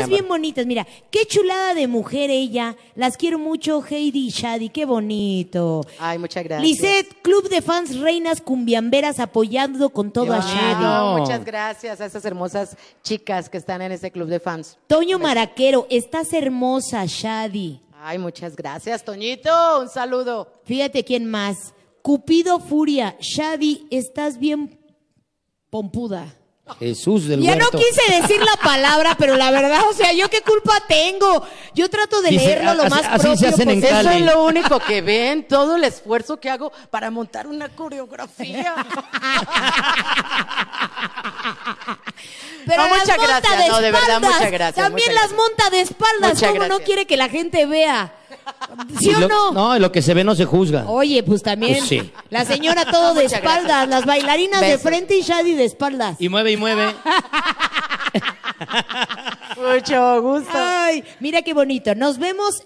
Estás bien bonitas. Mira, qué chulada de mujer ella. Las quiero mucho, Heidi y Shadi. Qué bonito. Ay, muchas gracias. Lisette, Club de Fans Reinas Cumbiamberas apoyando con todo a Shadi. muchas gracias a esas hermosas chicas que están en ese club de fans. Toño Maraquero, estás hermosa, Shadi. Ay, muchas gracias, Toñito. Un saludo. Fíjate quién más. Cupido Furia, Shadi, estás bien pompuda. Jesús del Ya no quise decir la palabra, pero la verdad, o sea, ¿yo qué culpa tengo? Yo trato de leerlo lo más así se propio posible. Pues, eso es lo único que ven, todo el esfuerzo que hago para montar una coreografía. Pero muchas gracias, de de verdad, muchas gracias, También las monta de espaldas, como no quiere que la gente vea. ¿Sí pues o no? No, lo que se ve no se juzga. Oye, pues también. Pues sí. La señora todo de espaldas, las bailarinas de frente y Shadi de espaldas. Y mueve y mueve. Mucho gusto. Ay, mira qué bonito. Nos vemos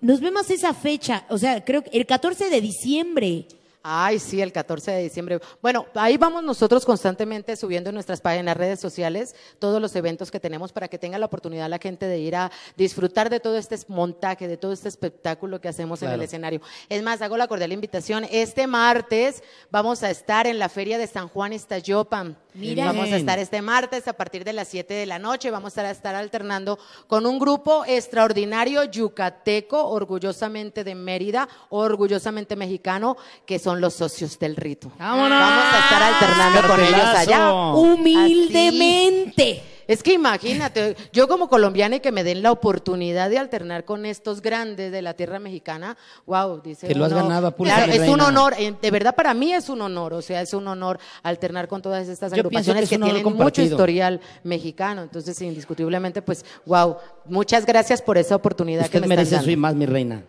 nos vemos esa fecha, o sea, creo que el 14 de diciembre. Ay, sí, el 14 de diciembre. Bueno, ahí vamos nosotros constantemente subiendo en nuestras páginas, redes sociales, todos los eventos que tenemos para que tenga la oportunidad la gente de ir a disfrutar de todo este montaje, de todo este espectáculo que hacemos en el escenario. Es más, hago la cordial invitación. Este martes vamos a estar en la Feria de San Juan Estayopan. Miren. Vamos a estar este martes a partir de las 7 de la noche. Vamos a estar alternando con un grupo extraordinario yucateco, orgullosamente de Mérida, orgullosamente mexicano, que son los socios del rito. Vamos a estar alternando con ellos allá. Humildemente. Es que imagínate, yo como colombiana y que me den la oportunidad de alternar con estos grandes de la tierra mexicana, wow, dice. Que lo has ganado claro, Es un honor, eh, de verdad para mí es un honor, o sea, es un honor alternar con todas estas agrupaciones que, tienen mucho historial mexicano, entonces indiscutiblemente, pues, wow, muchas gracias por esa oportunidad que me merece están dando. Soy más mi reina.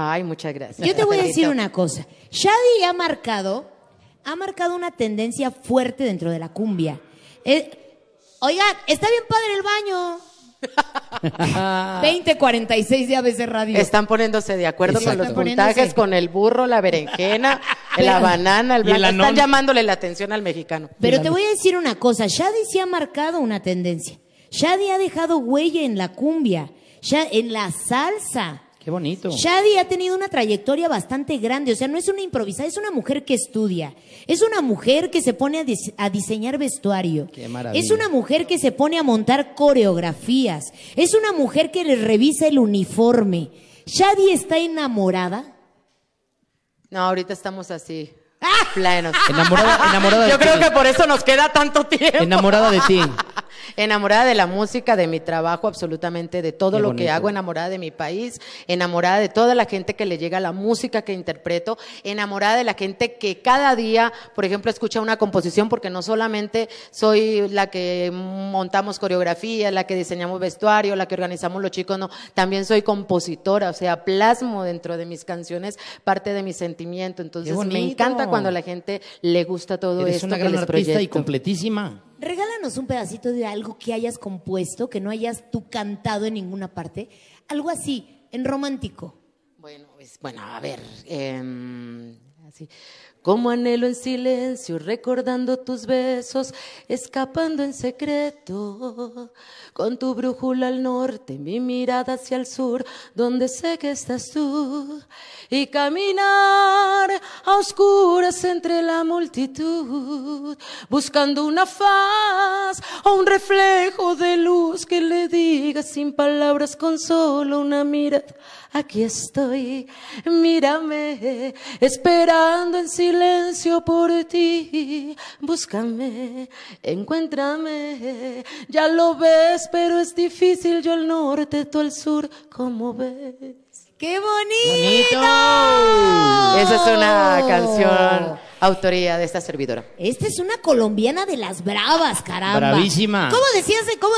Ay, muchas gracias. Yo te voy a decir una cosa. Shadi ha marcado, ha marcado una tendencia fuerte dentro de la cumbia. Eh, oiga, está bien padre el baño. 2046 de Radio. Están poniéndose de acuerdo con los puntajes, con el burro, la berenjena, la banana, el blanco. Están llamándole la atención al mexicano. Pero te voy a decir una cosa, Shadi sí ha marcado una tendencia. Shadi ha dejado huella en la cumbia, ya en la salsa. Qué bonito. Shadi ha tenido una trayectoria bastante grande, o sea, no es una improvisada, es una mujer que estudia, es una mujer que se pone a, diseñar vestuario, es una mujer que se pone a montar coreografías, es una mujer que le revisa el uniforme. Shadi está enamorada. No, ahorita estamos así. ¡Ah! Enamorada, enamorada de Yo creo que por eso nos queda tanto tiempo. Enamorada de ti enamorada de la música, de mi trabajo, absolutamente de todo lo que hago, enamorada de mi país, enamorada de toda la gente que le llega la música que interpreto, enamorada de la gente que cada día, por ejemplo, escucha una composición, porque no solamente soy la que montamos coreografía, la que diseñamos vestuario, la que organizamos los chicos, no, también soy compositora, o sea, plasmo dentro de mis canciones parte de mi sentimiento. Entonces, me encanta cuando la gente le gusta todo esto una gran artista y completísima regálanos un pedacito de algo que hayas compuesto, que no hayas tú cantado en ninguna parte, algo así, en romántico. Bueno, bueno, a ver, em, Así. Como anhelo en silencio, recordando tus besos, escapando en secreto, con tu brújula al norte, mi mirada hacia el sur, donde sé que estás tú, y caminar a oscuras entre la multitud, buscando una faz o un reflejo de luz que le diga sin palabras, con solo una mirada, aquí estoy, mírame, espera en silencio por ti. Búscame, encuéntrame. Ya lo ves, pero es difícil. Yo el norte, tú el sur, como ves. ¡Qué bonito! Esa es una canción autoría de esta servidora. Esta es una colombiana de las bravas, caramba. Bravísima. ¿Cómo decías? ¿Cómo